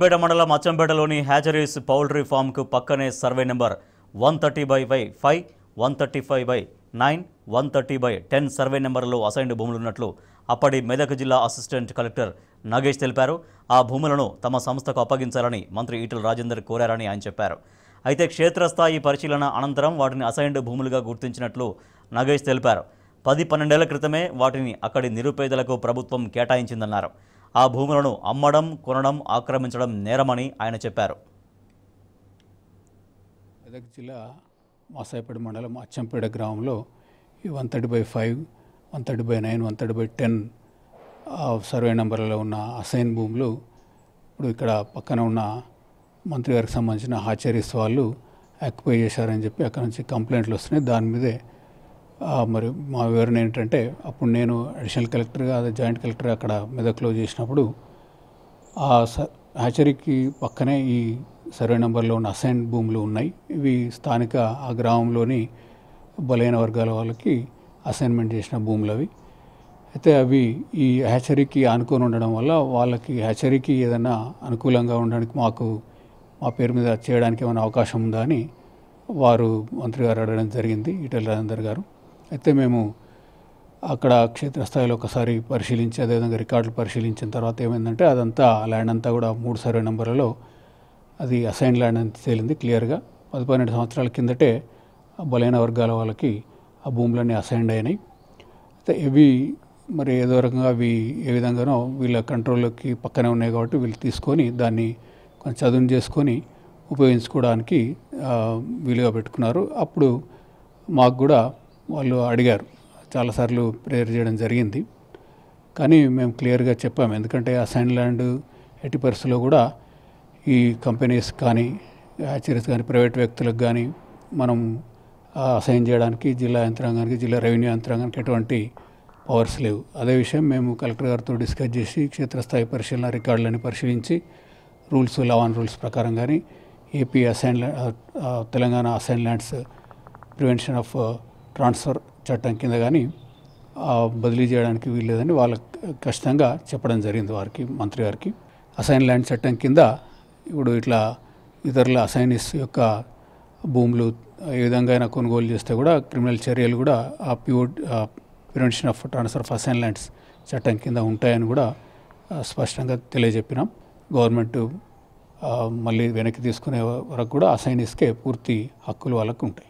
పేట మండలం అచ్చంపేటలోని hatcheries poultry ఫామ్కు పక్కనే survey number one thirty by by five one thirty five by nine one thirty by ten survey నెంబర్లో assigned భూములున్నట్లు అప్పటి మెదక్ జిల్లా అసిస్టెంట్ కలెక్టర్ నాగేష్ తెలిపారు ఆ భూములను తమ సంస్థకు అప్పగించాలని మంత్రి ఈటల రాజేందర్ కోరారని ఆయన చెప్పారు అయితే క్షేత్రస్థాయి పరిశీలన అనంతరం వాటిని అసైన్డ్ భూములుగా గుర్తించినట్లు నాగేష్ తెలిపారు పది పన్నెండేళ్ల క్రితమే వాటిని అక్కడి నిరుపేదలకు ప్రభుత్వం కేటాయించిందన్నారు ఆ భూములను అమ్మడం కొనడం ఆక్రమించడం నేరమని ఆయన చెప్పారు మెదక్ జిల్లా మాసాయిపేట మండలం అచ్చంపేట గ్రామంలో ఈ one thirty by five one thirty by nine one thirty by ten survey నెంబర్లలో ఉన్న అసైన్ భూములు ఇప్పుడు ఇక్కడ పక్కన ఉన్న మంత్రి గారికి సంబంధించిన హాచరీస్ వాళ్ళు ఆక్యుపై చేశారని చెప్పి అక్కడ నుంచి కంప్లైంట్లు వస్తున్నాయి దాని మీదే మరి మా వివరణ ఏంటంటే అప్పుడు నేను అడిషనల్ కలెక్టర్గా అదే జాయింట్ కలెక్టర్ అక్కడ మెదక్లో చేసినప్పుడు ఆ హ్యాచరీకి పక్కనే ఈ సర్వే నెంబర్లో ఉన్న అసైన్ భూములు ఉన్నాయి ఇవి స్థానిక ఆ గ్రామంలోని బలైన వర్గాల వాళ్ళకి అసైన్మెంట్ చేసిన భూములు అవి అయితే అవి ఈ హ్యాచరీకి ఆనుకొని ఉండడం వల్ల వాళ్ళకి హ్యాచరీకి ఏదైనా అనుకూలంగా ఉండడానికి మాకు మా పేరు మీద చేయడానికి ఏమైనా అవకాశం ఉందా అని వారు మంత్రి గారు అడగడం జరిగింది ఈటల రాజేందర్ గారు అయితే మేము అక్కడ క్షేత్రస్థాయిలో ఒకసారి పరిశీలించి అదేవిధంగా రికార్డులు పరిశీలించిన తర్వాత ఏమైందంటే అదంతా ల్యాండ్ అంతా కూడా మూడు సర్వే నెంబర్లలో అది అసైన్ ల్యాండ్ అని తేలింది క్లియర్గా పది పన్నెండు సంవత్సరాల కిందటే బలైన వర్గాల వాళ్ళకి ఆ భూములన్నీ అసైన్డ్ అయినాయి అయితే ఇవి మరి ఏదో రకంగా అవి ఏ విధంగానో వీళ్ళ కంట్రోల్లోకి పక్కనే ఉన్నాయి కాబట్టి వీళ్ళు తీసుకొని దాన్ని కొంచెం చదును చేసుకొని ఉపయోగించుకోవడానికి వీలుగా పెట్టుకున్నారు అప్పుడు మాకు కూడా వాళ్ళు అడిగారు చాలాసార్లు ప్రేయర్ చేయడం జరిగింది కానీ మేము క్లియర్గా చెప్పాము ఎందుకంటే అసైన్ ల్యాండ్ ఎట్టి పరిస్థితుల్లో కూడా ఈ కంపెనీస్ కానీ హ్యాచరీస్ కానీ ప్రైవేట్ వ్యక్తులకు కానీ మనం అసైన్ చేయడానికి జిల్లా యంత్రాంగానికి జిల్లా రెవెన్యూ యంత్రాంగానికి ఎటువంటి పవర్స్ లేవు అదే విషయం మేము కలెక్టర్ గారితో డిస్కస్ చేసి క్షేత్రస్థాయి పరిశీలన రికార్డులని పరిశీలించి రూల్స్ లవాన్ రూల్స్ ప్రకారం కానీ AP assign Telangana assign lands prevention of transfer చట్టం కింద కానీ బదిలీ చేయడానికి వీల్లేదని వాళ్ళకి ఖచ్చితంగా చెప్పడం జరిగింది వారికి మంత్రి గారికి అసైన్ ల్యాండ్ చట్టం కింద ఇప్పుడు ఇట్లా ఇతరుల అసైనిస్ యొక్క భూములు ఏ విధంగా అయినా కొనుగోలు చేస్తే కూడా క్రిమినల్ చర్యలు కూడా ఆ pure prevention of transfer of assign lands చట్టం కింద ఉంటాయని కూడా స్పష్టంగా తెలియజెప్పినాం గవర్నమెంట్ మళ్ళీ వెనక్కి తీసుకునే వరకు కూడా అసైనిస్కే పూర్తి హక్కులు వాళ్ళకు ఉంటాయి